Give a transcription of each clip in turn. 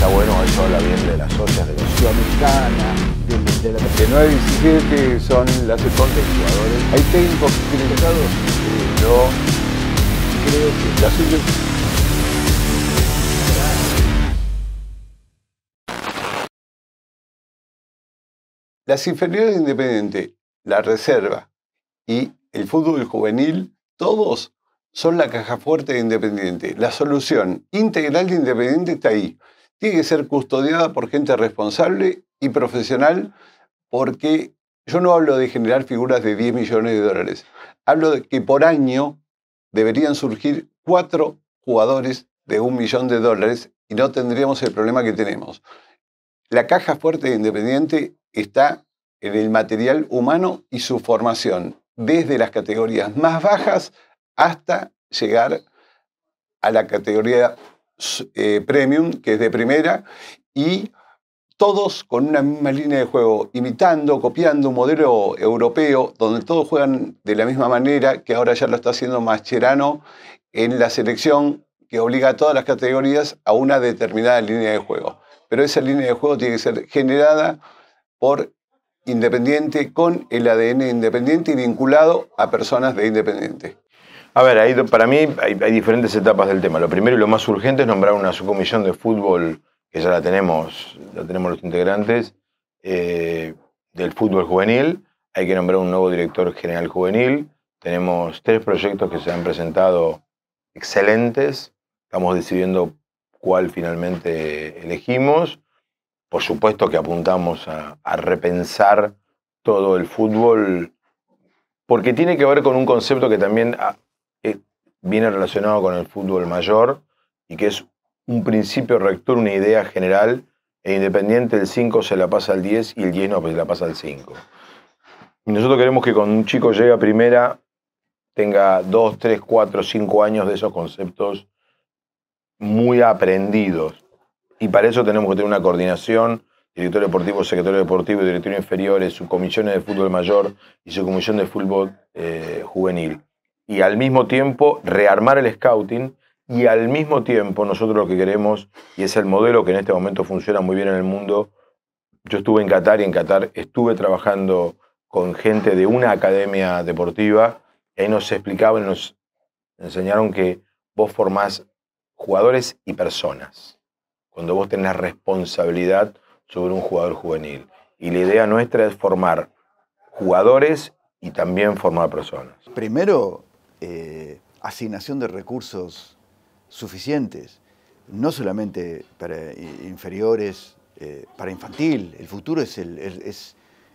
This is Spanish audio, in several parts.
está bueno, eso habla bien de las socias, de la Ciudad de, de, la... de no exigir que son las de jugadores. Hay técnicos criticados que eh, yo creo que las suya. Las inferiores de Independiente, la reserva y el fútbol juvenil, todos son la caja fuerte de Independiente. La solución integral de Independiente está ahí tiene que ser custodiada por gente responsable y profesional, porque yo no hablo de generar figuras de 10 millones de dólares, hablo de que por año deberían surgir cuatro jugadores de un millón de dólares y no tendríamos el problema que tenemos. La caja fuerte de Independiente está en el material humano y su formación, desde las categorías más bajas hasta llegar a la categoría eh, premium, que es de primera, y todos con una misma línea de juego, imitando, copiando un modelo europeo donde todos juegan de la misma manera, que ahora ya lo está haciendo Mascherano en la selección que obliga a todas las categorías a una determinada línea de juego. Pero esa línea de juego tiene que ser generada por Independiente con el ADN Independiente y vinculado a personas de Independiente. A ver, para mí hay, diferentes etapas del tema. Lo primero y lo más urgente es nombrar una subcomisión de fútbol, que ya la tenemos, la tenemos los integrantes, eh, del fútbol juvenil. Hay que nombrar un nuevo director general juvenil. Tenemos tres proyectos que se han presentado excelentes. Estamos decidiendo cuál finalmente elegimos. Por supuesto que apuntamos a, repensar todo el fútbol, porque tiene que ver con un concepto que también viene relacionado con el fútbol mayor y que es un principio rector, una idea general, e independiente el 5 se la pasa al 10 y el 10 no, pues se la pasa al 5. nosotros queremos que cuando un chico llega a primera tenga 2, 3, 4, 5 años de esos conceptos muy aprendidos. Y para eso tenemos que tener una coordinación, director deportivo, secretario deportivo, directorio inferiores, eh, subcomisiones de fútbol mayor y su comisión de fútbol eh, juvenil y al mismo tiempo rearmar el scouting y al mismo tiempo nosotros lo que queremos, y es el modelo que en este momento funciona muy bien en el mundo, yo estuve en Qatar y en Qatar estuve trabajando con gente de una academia deportiva, y ahí nos explicaban, nos enseñaron que vos formás jugadores y personas, cuando vos tenés responsabilidad sobre un jugador juvenil. Y la idea nuestra es formar jugadores y también formar personas. Primero, eh, asignación de recursos suficientes, no solamente para inferiores, eh, para infantil. El futuro es,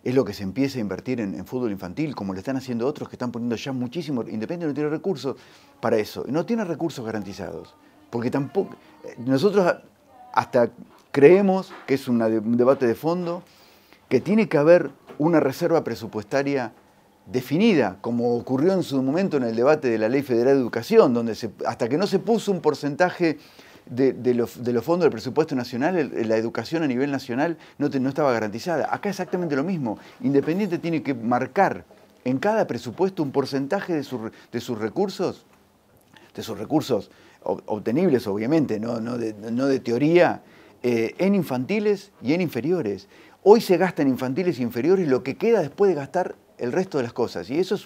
lo que se empieza a invertir en, fútbol infantil, como lo están haciendo otros que están poniendo ya muchísimo, Independiente no tiene recursos para eso, no tiene recursos garantizados, porque tampoco, eh, nosotros hasta creemos que es un debate de fondo, que tiene que haber una reserva presupuestaria definida, como ocurrió en su momento en el debate de la Ley Federal de Educación, donde hasta que no se puso un porcentaje de, los, fondos del presupuesto nacional, la educación a nivel nacional no, estaba garantizada. Acá exactamente lo mismo. Independiente tiene que marcar en cada presupuesto un porcentaje de, sus recursos, de sus recursos obtenibles obviamente, no, de, teoría, eh, en infantiles y en inferiores. Hoy se gasta en infantiles y inferiores lo que queda después de gastar el resto de las cosas. Y eso es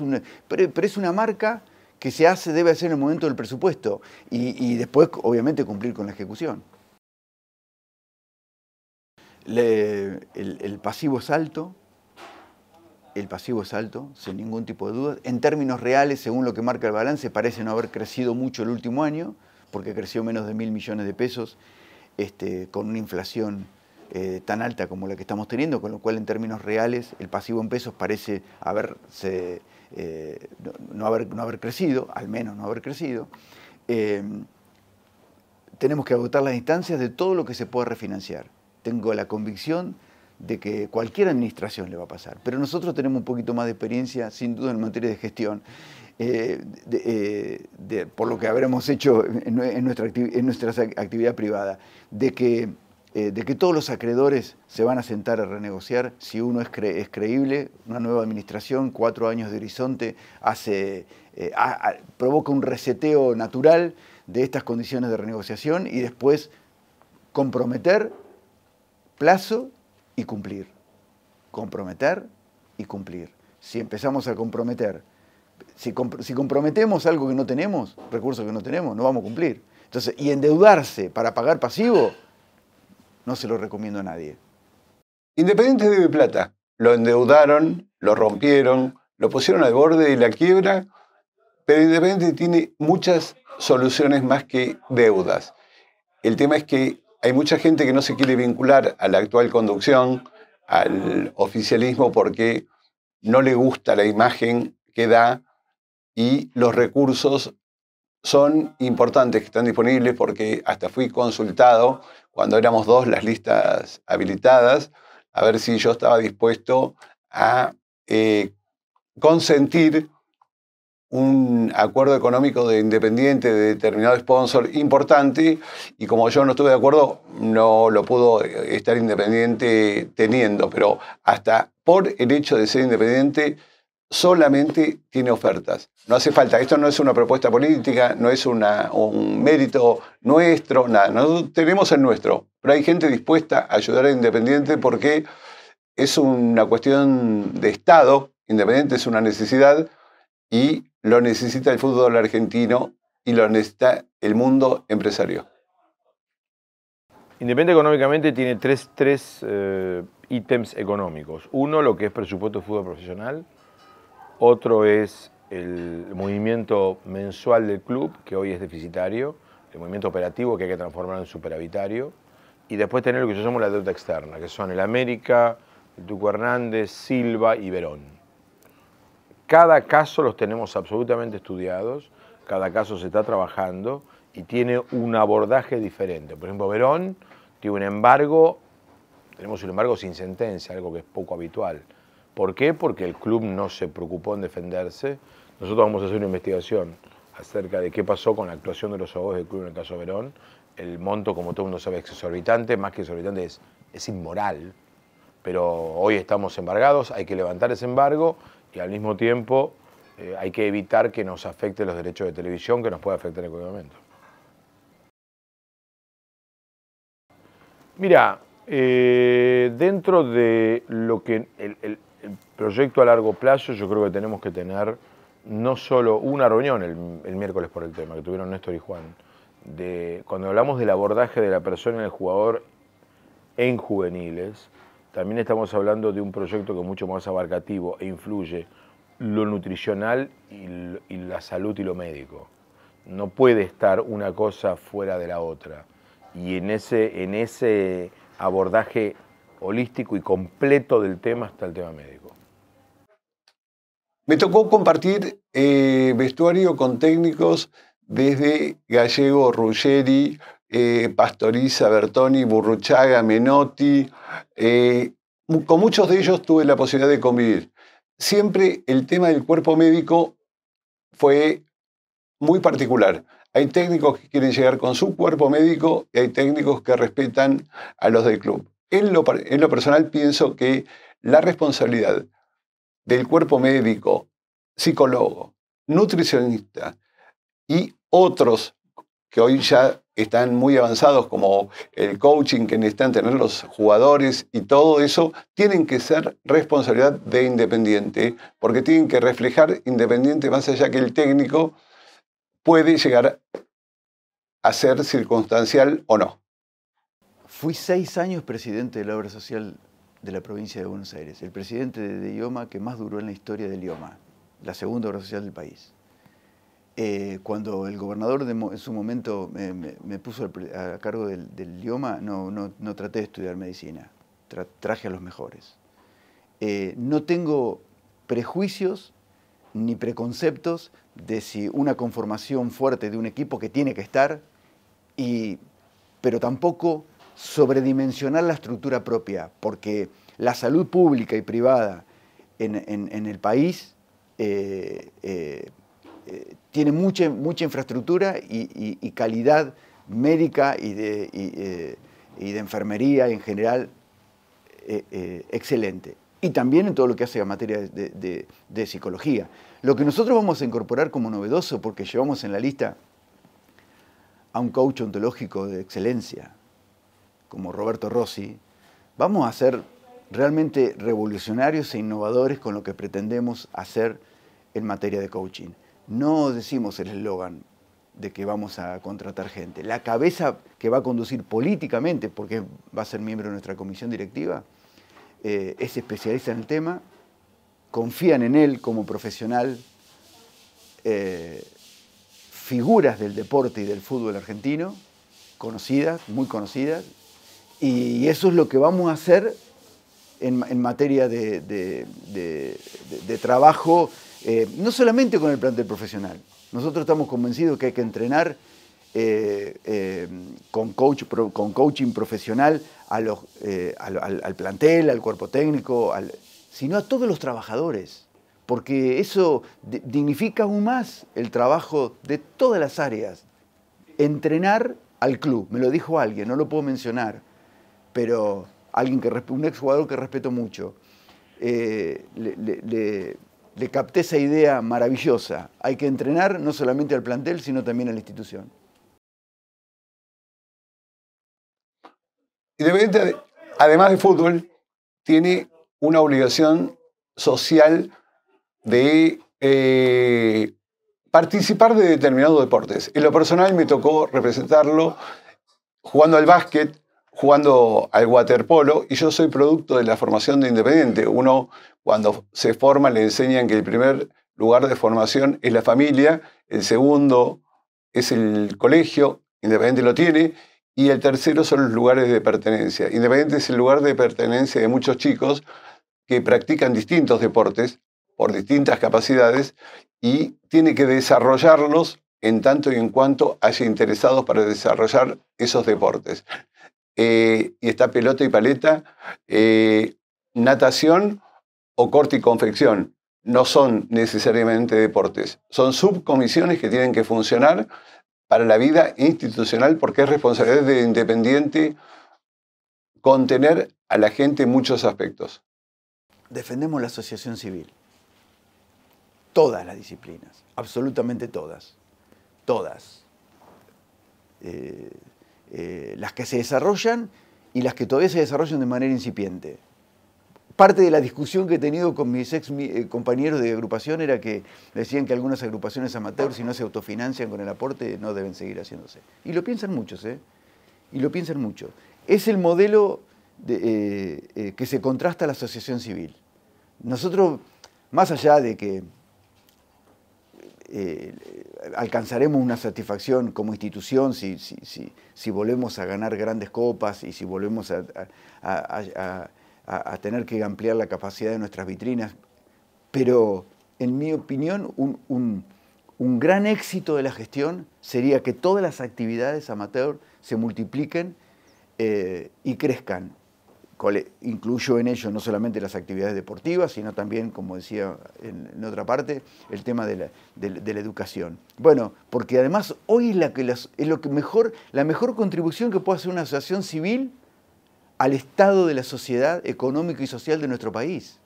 pero, es una marca que se hace, debe hacer en el momento del presupuesto y, después, obviamente, cumplir con la ejecución. el, pasivo es alto, el pasivo es alto, sin ningún tipo de duda. En términos reales, según lo que marca el balance, parece no haber crecido mucho el último año, porque creció menos de mil millones de pesos, este, con una inflación eh, tan alta como la que estamos teniendo, con lo cual en términos reales el pasivo en pesos parece eh, no, haber, crecido, al menos no haber crecido. Eh, tenemos que agotar las instancias de todo lo que se pueda refinanciar. Tengo la convicción de que cualquier administración le va a pasar, pero nosotros tenemos un poquito más de experiencia, sin duda, en materia de gestión. por lo que habremos hecho en, nuestra en nuestra actividad privada, de que eh, de que todos los acreedores se van a sentar a renegociar si uno es, creíble, una nueva administración, cuatro años de horizonte, hace, eh, provoca un reseteo natural de estas condiciones de renegociación y después comprometer, plazo y cumplir. Comprometer y cumplir. Si empezamos a comprometer, si, si comprometemos algo que no tenemos, recursos que no tenemos, no vamos a cumplir. Entonces, y endeudarse para pagar pasivo, no se lo recomiendo a nadie. Independiente debe plata. Lo endeudaron, lo rompieron, lo pusieron al borde de la quiebra, pero Independiente tiene muchas soluciones más que deudas. El tema es que hay mucha gente que no se quiere vincular a la actual conducción, al oficialismo, porque no le gusta la imagen que da y los recursos son importantes que están disponibles porque hasta fui consultado cuando éramos dos las listas habilitadas, a ver si yo estaba dispuesto a eh, consentir un acuerdo económico de independiente de determinado sponsor importante y como yo no estuve de acuerdo, no lo pudo eh, estar independiente teniendo, pero hasta por el hecho de ser independiente solamente tiene ofertas. No hace falta, esto no es una propuesta política, no es un mérito nuestro, nada, Nosotros tenemos el nuestro, pero hay gente dispuesta a ayudar a Independiente porque es una cuestión de Estado, Independiente es una necesidad y lo necesita el fútbol argentino y lo necesita el mundo empresario. Independiente económicamente tiene tres, tres eh, ítems económicos. Uno, lo que es presupuesto de fútbol profesional, otro es el movimiento mensual del club, que hoy es deficitario, el movimiento operativo que hay que transformar en superavitario, y después tener lo que yo llamo la deuda externa, que son el América, el Tuco Hernández, Silva y Verón. Cada caso los tenemos absolutamente estudiados, cada caso se está trabajando y tiene un abordaje diferente. Por ejemplo, Verón tiene un embargo, tenemos un embargo sin sentencia, algo que es poco habitual ¿Por qué? Porque el club no se preocupó en defenderse. Nosotros vamos a hacer una investigación acerca de qué pasó con la actuación de los abogados del club en el caso Verón. El monto, como todo el mundo sabe, es exorbitante, más que exorbitante es, es inmoral, pero hoy estamos embargados, hay que levantar ese embargo y al mismo tiempo eh, hay que evitar que nos afecte los derechos de televisión, que nos pueda afectar en cualquier momento. Mira, eh, dentro de lo que proyecto a largo plazo, yo creo que tenemos que tener no solo una reunión el, miércoles por el tema que tuvieron Néstor y Juan, de, cuando hablamos del abordaje de la persona y el jugador en juveniles, también estamos hablando de un proyecto que es mucho más abarcativo e influye lo nutricional y, la salud y lo médico. No puede estar una cosa fuera de la otra. Y en ese, en ese abordaje holístico y completo del tema hasta el tema médico. Me tocó compartir eh, vestuario con técnicos desde Gallego, Ruggeri, eh, Pastoriza, Bertoni, Burruchaga, Menotti. Eh, con muchos de ellos tuve la posibilidad de convivir. Siempre el tema del cuerpo médico fue muy particular. Hay técnicos que quieren llegar con su cuerpo médico y hay técnicos que respetan a los del club en lo, personal pienso que la responsabilidad del cuerpo médico, psicólogo, nutricionista y otros que hoy ya están muy avanzados, como el coaching que necesitan tener los jugadores y todo eso, tienen que ser responsabilidad de Independiente, porque tienen que reflejar Independiente más allá que el técnico puede llegar a ser circunstancial o no. Fui seis años presidente de la obra social de la provincia de Buenos Aires, el presidente de IOMA que más duró en la historia del IOMA, la segunda obra social del país. Eh, cuando el gobernador en su momento me, puso a cargo del, del IOMA, no, traté de estudiar medicina, traje a los mejores. Eh, no tengo prejuicios ni preconceptos de si una conformación fuerte de un equipo que tiene que estar, y, pero tampoco sobredimensionar la estructura propia, porque la salud pública y privada en, el país eh, eh, tiene mucha, infraestructura y, calidad médica y de, eh, enfermería en general excelente. Y también en todo lo que hace a materia de psicología. Lo que nosotros vamos a incorporar como novedoso, porque llevamos en la lista a un coach ontológico de excelencia, como Roberto Rossi, vamos a ser realmente revolucionarios e innovadores con lo que pretendemos hacer en materia de coaching. No decimos el eslogan de que vamos a contratar gente. La cabeza que va a conducir políticamente, porque va a ser miembro de nuestra comisión directiva, eh, es especialista en el tema, confían en él como profesional, eh, figuras del deporte y del fútbol argentino, conocidas, muy conocidas, y eso es lo que vamos a hacer en, materia de, trabajo, eh, no solamente con el plantel profesional. Nosotros estamos convencidos que hay que entrenar eh, eh, con, coach, con coaching profesional al, plantel, al cuerpo técnico, sino a todos los trabajadores, porque eso dignifica aún más el trabajo de todas las áreas. Entrenar al club, me lo dijo alguien, no lo puedo mencionar, pero alguien que, un exjugador que respeto mucho. Eh, le, capté esa idea maravillosa. Hay que entrenar no solamente al plantel, sino también a la institución. además de fútbol, tiene una obligación social de eh, participar de determinados deportes. En lo personal me tocó representarlo jugando al básquet, jugando al waterpolo y yo soy producto de la formación de Independiente. Uno cuando se forma le enseñan que el primer lugar de formación es la familia, el segundo es el colegio, Independiente lo tiene, y el tercero son los lugares de pertenencia. Independiente es el lugar de pertenencia de muchos chicos que practican distintos deportes por distintas capacidades y tiene que desarrollarlos en tanto y en cuanto haya interesados para desarrollar esos deportes. Eh, y está pelota y paleta, eh, natación o corte y confección. No son necesariamente deportes, son subcomisiones que tienen que funcionar para la vida institucional porque es responsabilidad de Independiente contener a la gente en muchos aspectos. Defendemos la asociación civil. Todas las disciplinas, absolutamente todas. Todas. Eh, eh, las que se desarrollan y las que todavía se desarrollan de manera incipiente. Parte de la discusión que he tenido con mis ex eh, compañeros de agrupación era que decían que algunas agrupaciones amateurs, si no se autofinancian con el aporte, no deben seguir haciéndose. Y lo piensan muchos, ¿eh? Y lo piensan mucho. Es el modelo eh, que se contrasta a la asociación civil. Nosotros, más allá de que eh, alcanzaremos una satisfacción como institución si, volvemos a ganar grandes copas y si volvemos a, tener que ampliar la capacidad de nuestras vitrinas. Pero, en mi opinión, un, gran éxito de la gestión sería que todas las actividades amateur se multipliquen eh, y crezcan incluyo en ello no solamente las actividades deportivas, sino también, como decía en, otra parte, el tema de la, educación. Bueno, porque además hoy la, es lo que mejor, la mejor contribución que puede hacer una asociación civil al estado de la sociedad económica y social de nuestro país.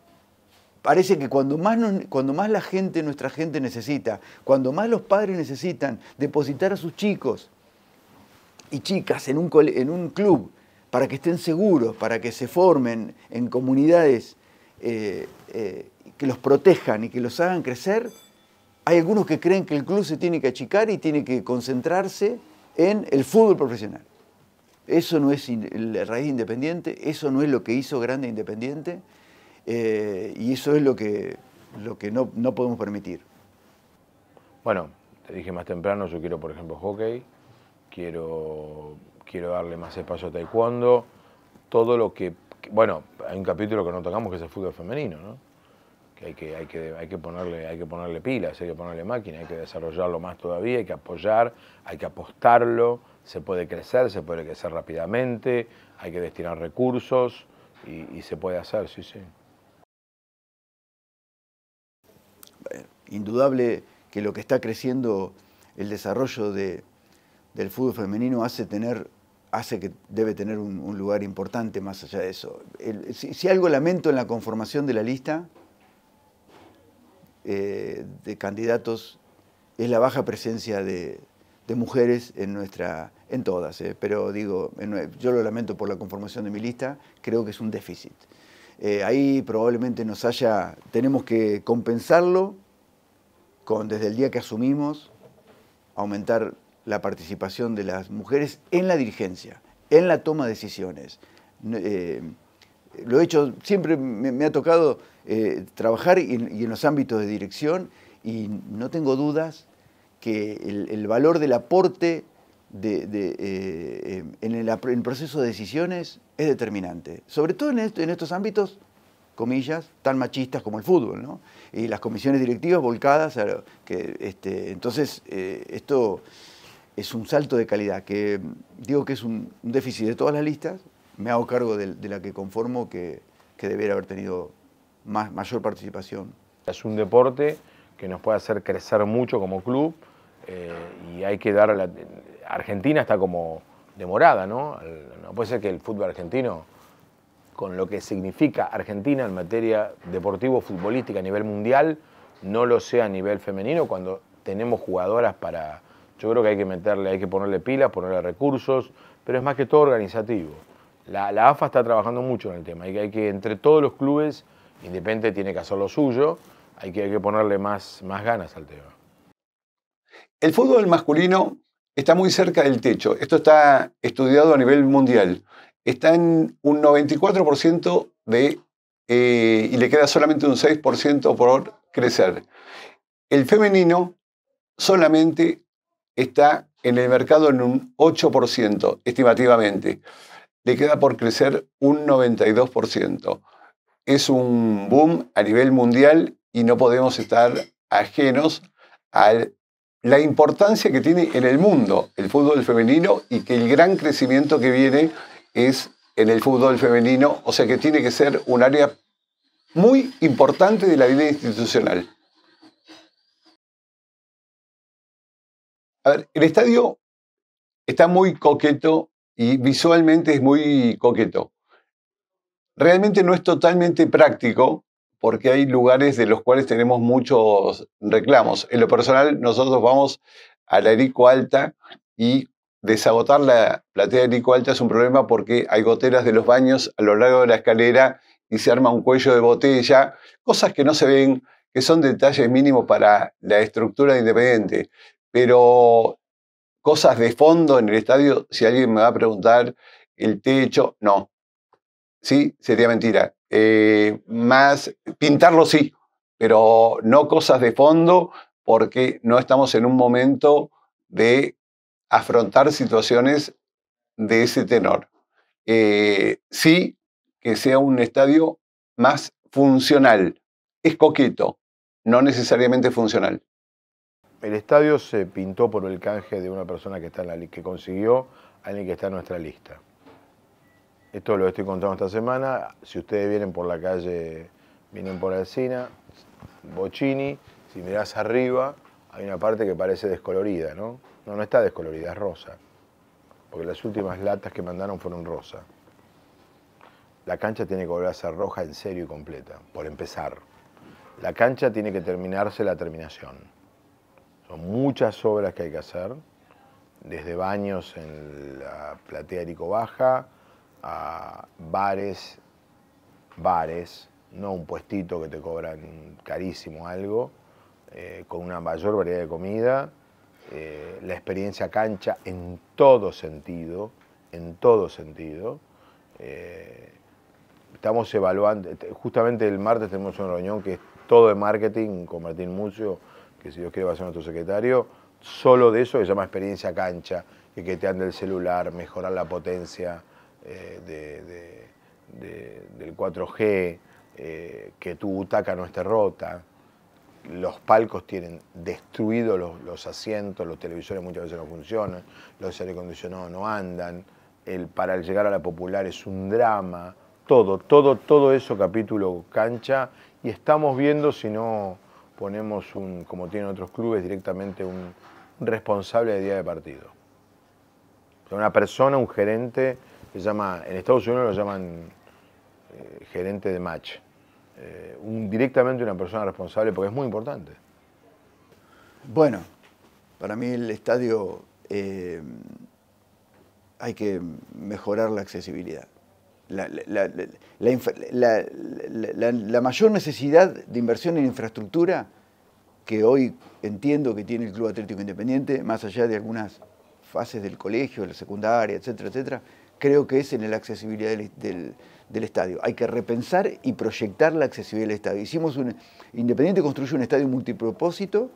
Parece que cuando más, la gente, nuestra gente necesita, cuando más los padres necesitan depositar a sus chicos y chicas en un club, para que estén seguros, para que se formen en comunidades eh, eh, que los protejan y que los hagan crecer, hay algunos que creen que el club se tiene que achicar y tiene que concentrarse en el fútbol profesional. Eso no es la raíz independiente, eso no es lo que hizo grande independiente eh, y eso es lo que, no, no podemos permitir. Bueno, te dije más temprano, yo quiero por ejemplo hockey, quiero quiero darle más espacio a taekwondo, todo lo que, bueno, hay un capítulo que no tocamos que es el fútbol femenino, ¿no? Que hay que, hay que, ponerle, hay que ponerle pilas, hay que ponerle máquina, hay que desarrollarlo más todavía, hay que apoyar, hay que apostarlo, se puede crecer, se puede crecer rápidamente, hay que destinar recursos y, se puede hacer, sí, sí. Eh, indudable que lo que está creciendo el desarrollo del fútbol femenino hace tener hace que debe tener un, lugar importante más allá de eso. si, algo lamento en la conformación de la lista eh, de candidatos es la baja presencia de, mujeres en nuestra, en todas, eh. pero digo, yo lo lamento por la conformación de mi lista, creo que es un déficit. Eh, ahí probablemente nos haya, tenemos que compensarlo con desde el día que asumimos, aumentar la participación de las mujeres en la dirigencia, en la toma de decisiones. Eh, lo he hecho, siempre me, ha tocado eh, trabajar y, en los ámbitos de dirección y no tengo dudas que el, valor del aporte eh, en, el, proceso de decisiones es determinante, sobre todo en, estos ámbitos, comillas, tan machistas como el fútbol, ¿no? Y las comisiones directivas volcadas que, este, entonces, esto es un salto de calidad, que digo que es un, déficit de todas las listas, me hago cargo de, la que conformo que, que debiera haber tenido más, mayor participación. Es un deporte que nos puede hacer crecer mucho como club eh, y hay que dar a la... Argentina está como demorada, ¿no? No puede ser que el fútbol argentino, con lo que significa Argentina en materia deportivo-futbolística a nivel mundial, no lo sea a nivel femenino cuando tenemos jugadoras para yo creo que hay que meterle, hay que ponerle pilas, ponerle recursos, pero es más que todo organizativo. La, AFA está trabajando mucho en el tema, hay que, entre todos los clubes, Independiente tiene que hacer lo suyo, hay que, ponerle más, más ganas al tema. El fútbol masculino está muy cerca del techo, esto está estudiado a nivel mundial, está en un 94% de, eh, y le queda solamente un 6% por crecer. El femenino solamente está en el mercado en un 8%, estimativamente. Le queda por crecer un 92%. Es un boom a nivel mundial y no podemos estar ajenos a la importancia que tiene en el mundo el fútbol femenino y que el gran crecimiento que viene es en el fútbol femenino, o sea que tiene que ser un área muy importante de la vida institucional. A ver, el estadio está muy coqueto y visualmente es muy coqueto. Realmente no es totalmente práctico porque hay lugares de los cuales tenemos muchos reclamos. En lo personal, nosotros vamos a la Erico Alta y desagotar la platea de Erico Alta es un problema porque hay goteras de los baños a lo largo de la escalera y se arma un cuello de botella, cosas que no se ven, que son detalles mínimos para la estructura de Independiente. Pero cosas de fondo en el estadio, si alguien me va a preguntar el techo, no. Sí, sería mentira. Eh, más pintarlo sí, pero no cosas de fondo porque no estamos en un momento de afrontar situaciones de ese tenor. Eh, sí, que sea un estadio más funcional. Es coqueto, no necesariamente funcional el estadio se pintó por el canje de una persona que, está en la, que consiguió a alguien que está en nuestra lista. Esto lo estoy contando esta semana. Si ustedes vienen por la calle, vienen por Alcina, Bocini, si mirás arriba, hay una parte que parece descolorida, ¿no? No, no está descolorida, es rosa. Porque las últimas latas que mandaron fueron rosa. La cancha tiene que volver a ser roja en serio y completa, por empezar. La cancha tiene que terminarse la terminación muchas obras que hay que hacer, desde baños en la platea Erico Baja a bares, bares, no un puestito que te cobran carísimo algo, eh, con una mayor variedad de comida, eh, la experiencia cancha en todo sentido, en todo sentido. Eh, estamos evaluando, justamente el martes tenemos una reunión que es todo de marketing con Martín Mucio, que si Dios quiere va a ser nuestro secretario, solo de eso se llama experiencia cancha, que, que te ande el celular, mejorar la potencia eh, del 4G, eh, que tu butaca no esté rota. Los palcos tienen destruidos los, asientos, los televisores muchas veces no funcionan, los aire acondicionados no andan, el, para el llegar a la popular es un drama, todo, todo, todo eso capítulo cancha y estamos viendo si no ponemos, un, como tienen otros clubes, directamente un responsable de día de partido. una persona, un gerente, se llama, en Estados Unidos lo llaman eh, gerente de match. Eh, un, directamente una persona responsable porque es muy importante. Bueno, para mí el estadio eh, hay que mejorar la accesibilidad la, mayor necesidad de inversión en infraestructura que hoy entiendo que tiene el Club Atlético Independiente, más allá de algunas fases del colegio, de la secundaria, etcétera, etcétera, creo que es en la accesibilidad del, estadio. Hay que repensar y proyectar la accesibilidad del estadio. Hicimos un, Independiente construyó un estadio multipropósito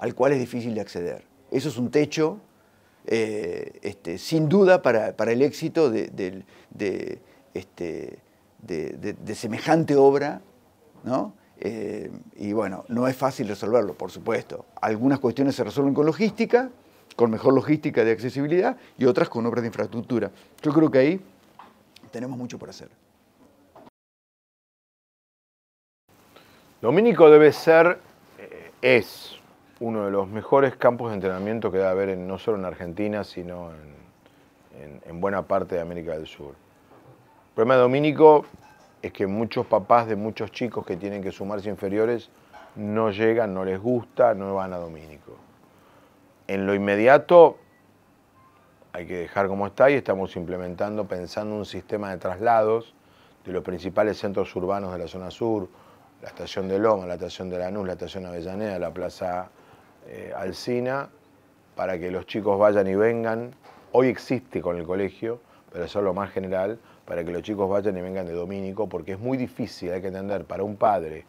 al cual es difícil de acceder. Eso es un techo eh, este, sin duda para, el éxito de, este, semejante obra, eh, y bueno, no es fácil resolverlo, por supuesto. Algunas cuestiones se resuelven con logística, con mejor logística de accesibilidad y otras con obras de infraestructura. Yo creo que ahí tenemos mucho por hacer. Domínico debe ser, eh, es uno de los mejores campos de entrenamiento que debe haber en, no solo en Argentina, sino en, en, buena parte de América del Sur. El problema de Domínico es que muchos papás de muchos chicos que tienen que sumarse inferiores no llegan, no les gusta, no van a Domínico. En lo inmediato hay que dejar como está y estamos implementando, pensando un sistema de traslados de los principales centros urbanos de la zona sur, la estación de Loma, la estación de Lanús, la estación Avellaneda, la plaza eh, Alcina para que los chicos vayan y vengan. Hoy existe con el colegio, pero eso es lo más general, para que los chicos vayan y vengan de Domínico, porque es muy difícil, hay que entender, para un padre.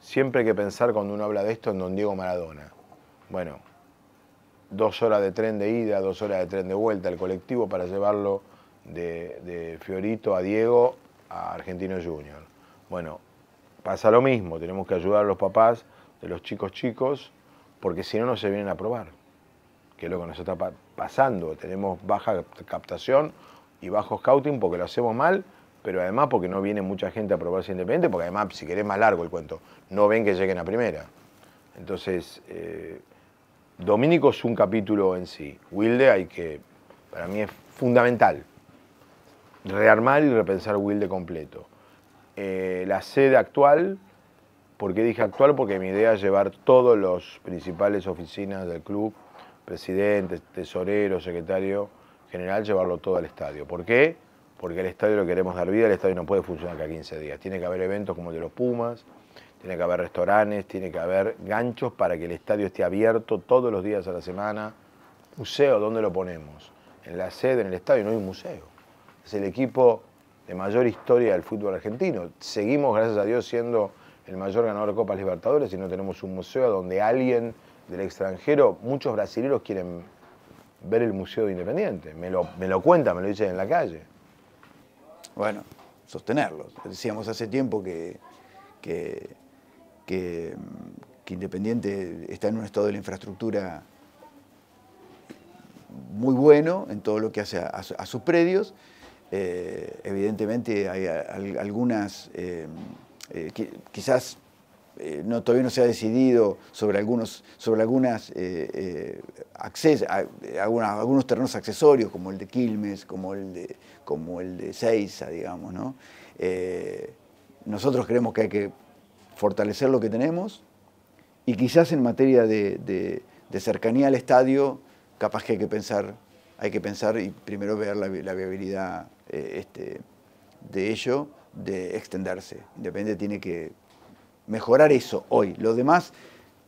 Siempre hay que pensar cuando uno habla de esto en Don Diego Maradona. Bueno, dos horas de tren de ida, dos horas de tren de vuelta, al colectivo para llevarlo de, de Fiorito a Diego a Argentino Junior. Bueno, pasa lo mismo, tenemos que ayudar a los papás de los chicos chicos porque si no, no se vienen a probar, que es lo que nos está pasando. Tenemos baja captación y bajo scouting porque lo hacemos mal, pero además porque no viene mucha gente a probarse independiente, porque además, si querés más largo el cuento, no ven que lleguen a primera. Entonces, eh, Domínico es un capítulo en sí. Wilde hay que, para mí es fundamental, rearmar y repensar Wilde completo. Eh, la sede actual ¿Por qué dije actual? Porque mi idea es llevar todos los principales oficinas del club, presidente, tesorero, secretario general, llevarlo todo al estadio. ¿Por qué? Porque el estadio lo queremos dar vida, el estadio no puede funcionar cada 15 días. Tiene que haber eventos como el de los Pumas, tiene que haber restaurantes, tiene que haber ganchos para que el estadio esté abierto todos los días a la semana. Museo, ¿dónde lo ponemos? En la sede, en el estadio, no hay un museo. Es el equipo de mayor historia del fútbol argentino. Seguimos, gracias a Dios, siendo el mayor ganador de Copas Libertadores, no tenemos un museo donde alguien del extranjero, muchos brasileños quieren ver el Museo de Independiente. Me lo, me lo cuentan, me lo dicen en la calle. Bueno, sostenerlo. Decíamos hace tiempo que, que, Independiente está en un estado de la infraestructura muy bueno en todo lo que hace a, sus predios. Eh, evidentemente hay algunas eh, eh, quizás eh, todavía no se ha decidido sobre algunos, sobre eh, algunas, algunos terrenos accesorios, como el de Quilmes, como el de, como el de Seiza, digamos. ¿no? nosotros creemos que hay que fortalecer lo que tenemos y quizás en materia de, cercanía al estadio, capaz que hay que pensar, hay que pensar y primero ver la, viabilidad este, de ello de extenderse. Independiente tiene que mejorar eso hoy. Los demás,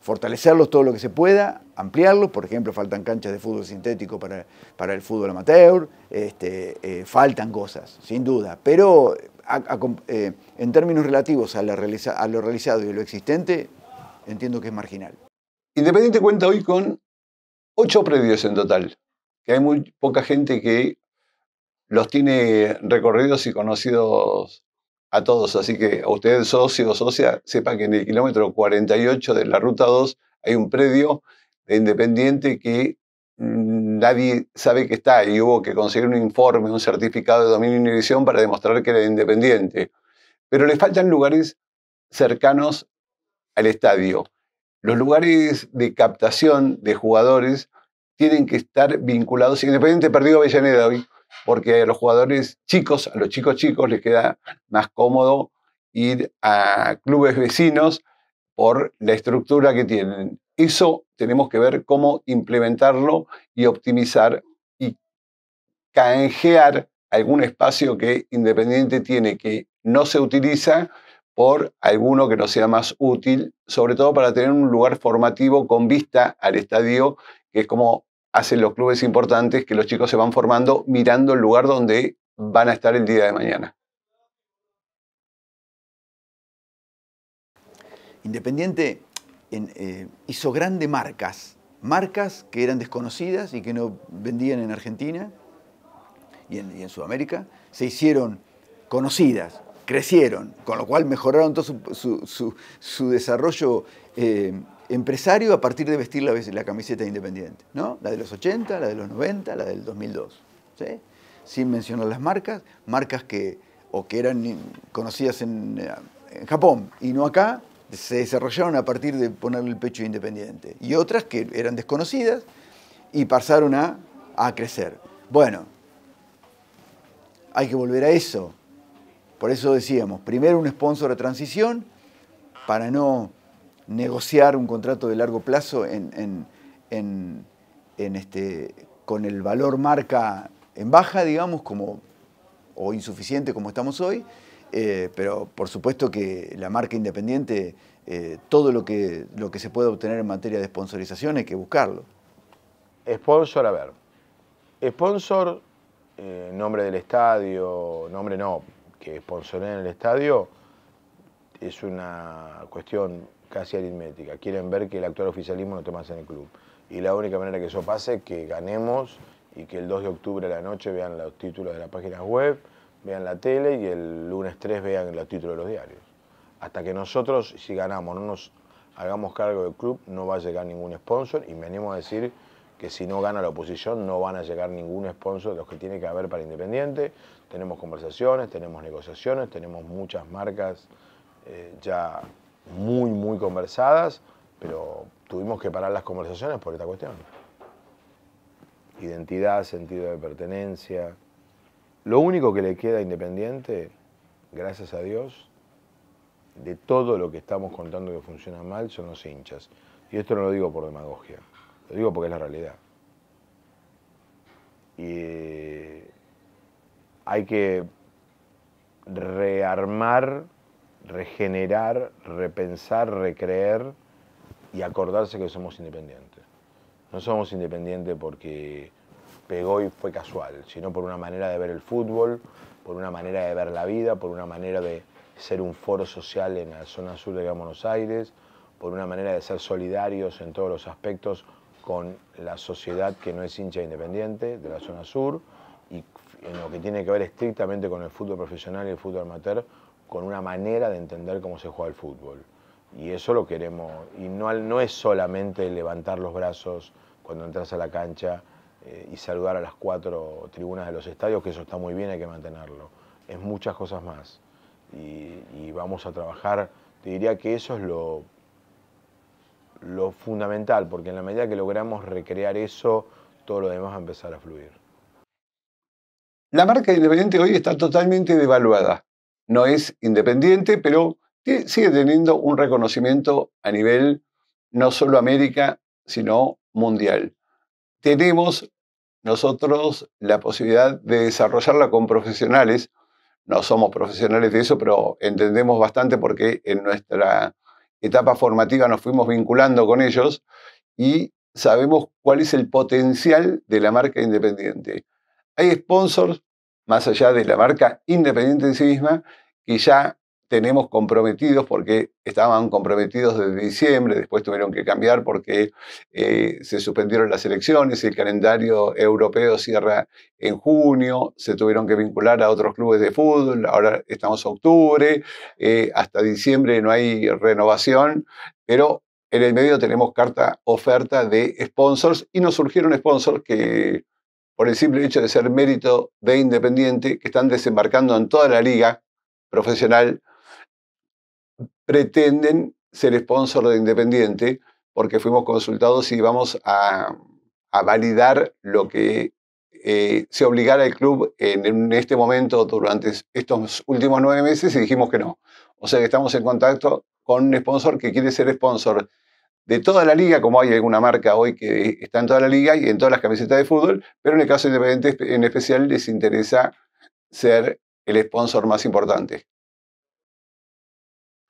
fortalecerlos todo lo que se pueda, ampliarlos. Por ejemplo, faltan canchas de fútbol sintético para, para el fútbol amateur, este, eh, faltan cosas, sin duda. Pero eh, en términos relativos a, a lo realizado y a lo existente, entiendo que es marginal. Independiente cuenta hoy con ocho predios en total, que hay muy poca gente que los tiene recorridos y conocidos a todos. Así que a ustedes, socio o socia, sepa que en el kilómetro 48 de la ruta 2 hay un predio independiente que mm, nadie sabe que está y hubo que conseguir un informe, un certificado de dominio y división para demostrar que era independiente. Pero le faltan lugares cercanos al estadio. Los lugares de captación de jugadores tienen que estar vinculados. Independiente perdió Avellaneda hoy porque a los jugadores chicos, a los chicos chicos les queda más cómodo ir a clubes vecinos por la estructura que tienen. Eso tenemos que ver cómo implementarlo y optimizar y canjear algún espacio que Independiente tiene que no se utiliza por alguno que no sea más útil, sobre todo para tener un lugar formativo con vista al estadio, que es como hacen los clubes importantes que los chicos se van formando mirando el lugar donde van a estar el día de mañana. Independiente eh, hizo grandes marcas, marcas que eran desconocidas y que no vendían en Argentina y en, Sudamérica, se hicieron conocidas, crecieron, con lo cual mejoraron todo su, desarrollo eh, empresario a partir de vestir la, camiseta independiente, ¿no? La de los 80, la de los 90, la del 2002, ¿sí? Sin mencionar las marcas, marcas que o que eran conocidas eh, en, Japón y no acá, se desarrollaron a partir de ponerle el pecho independiente. Y otras que eran desconocidas y pasaron a, a crecer. Bueno, hay que volver a eso. Por eso decíamos, primero un sponsor de transición para no negociar un contrato de largo plazo en, en, en, este, con el valor marca en baja, digamos, como, o insuficiente como estamos hoy, eh, pero por supuesto que la marca independiente, eh, todo lo que, lo que se puede obtener en materia de sponsorización hay que buscarlo. Sponsor, a ver. Sponsor, eh, nombre del estadio, nombre no, que sponsoré en el estadio, es una cuestión casi aritmética. Quieren ver que el actual oficialismo no más en el club. Y la única manera que eso pase es que ganemos y que el 2 de octubre a la noche vean los títulos de la página web, vean la tele y el lunes 3 vean los títulos de los diarios. Hasta que nosotros, si ganamos, no nos hagamos cargo del club, no va a llegar ningún sponsor y venimos a decir que si no gana la oposición no van a llegar ningún sponsor de los que tiene que haber para Independiente. Tenemos conversaciones, tenemos negociaciones, tenemos muchas marcas eh, ya muy, muy conversadas, pero tuvimos que parar las conversaciones por esta cuestión. Identidad, sentido de pertenencia. Lo único que le queda independiente, gracias a Dios, de todo lo que estamos contando que funciona mal son los hinchas. Y esto no lo digo por demagogia, lo digo porque es la realidad. Y hay que rearmar regenerar, repensar, recreer y acordarse que somos independientes. No somos independientes porque pegó y fue casual, sino por una manera de ver el fútbol, por una manera de ver la vida, por una manera de ser un foro social en la zona sur de Buenos Aires, por una manera de ser solidarios en todos los aspectos con la sociedad que no es hincha independiente de la zona sur y en lo que tiene que ver estrictamente con el fútbol profesional y el fútbol amateur, con una manera de entender cómo se juega el fútbol. Y eso lo queremos. Y no, no es solamente levantar los brazos cuando entras a la cancha eh, y saludar a las cuatro tribunas de los estadios, que eso está muy bien, hay que mantenerlo. Es muchas cosas más. Y, vamos a trabajar, te diría que eso es lo, lo fundamental, porque en la medida que logramos recrear eso, todo lo demás va a empezar a fluir. La marca Independiente hoy está totalmente devaluada no es independiente, pero sigue teniendo un reconocimiento a nivel no solo América, sino mundial. Tenemos nosotros la posibilidad de desarrollarla con profesionales. No somos profesionales de eso, pero entendemos bastante porque en nuestra etapa formativa nos fuimos vinculando con ellos y sabemos cuál es el potencial de la marca independiente. Hay sponsors más allá de la marca independiente en sí misma, que ya tenemos comprometidos porque estaban comprometidos desde diciembre, después tuvieron que cambiar porque eh, se suspendieron las elecciones, el calendario europeo cierra en junio, se tuvieron que vincular a otros clubes de fútbol, ahora estamos a octubre, eh, hasta diciembre no hay renovación, pero en el medio tenemos carta oferta de sponsors y nos surgieron sponsors que por el simple hecho de ser mérito de Independiente, que están desembarcando en toda la liga profesional, pretenden ser sponsor de Independiente, porque fuimos consultados y vamos a, validar lo que eh, se obligara el club en, en, este momento durante estos últimos nueve meses y dijimos que no. O sea que estamos en contacto con un sponsor que quiere ser sponsor de toda la liga, como hay alguna marca hoy que está en toda la liga y en todas las camisetas de fútbol, pero en el caso Independiente en especial les interesa ser el sponsor más importante.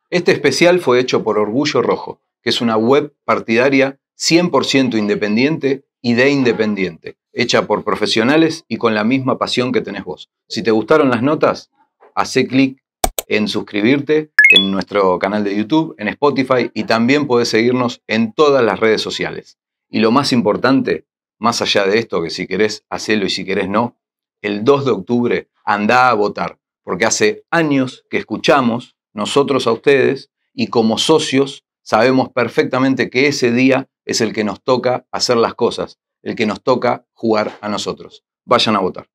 Este especial fue hecho por Orgullo Rojo, que es una web partidaria 100% independiente y de independiente, hecha por profesionales y con la misma pasión que tenés vos. Si te gustaron las notas, hace clic en suscribirte en nuestro canal de YouTube, en Spotify y también podés seguirnos en todas las redes sociales. Y lo más importante, más allá de esto, que si querés hacerlo y si querés no, el 2 de octubre andá a votar, porque hace años que escuchamos nosotros a ustedes y como socios sabemos perfectamente que ese día es el que nos toca hacer las cosas, el que nos toca jugar a nosotros. Vayan a votar.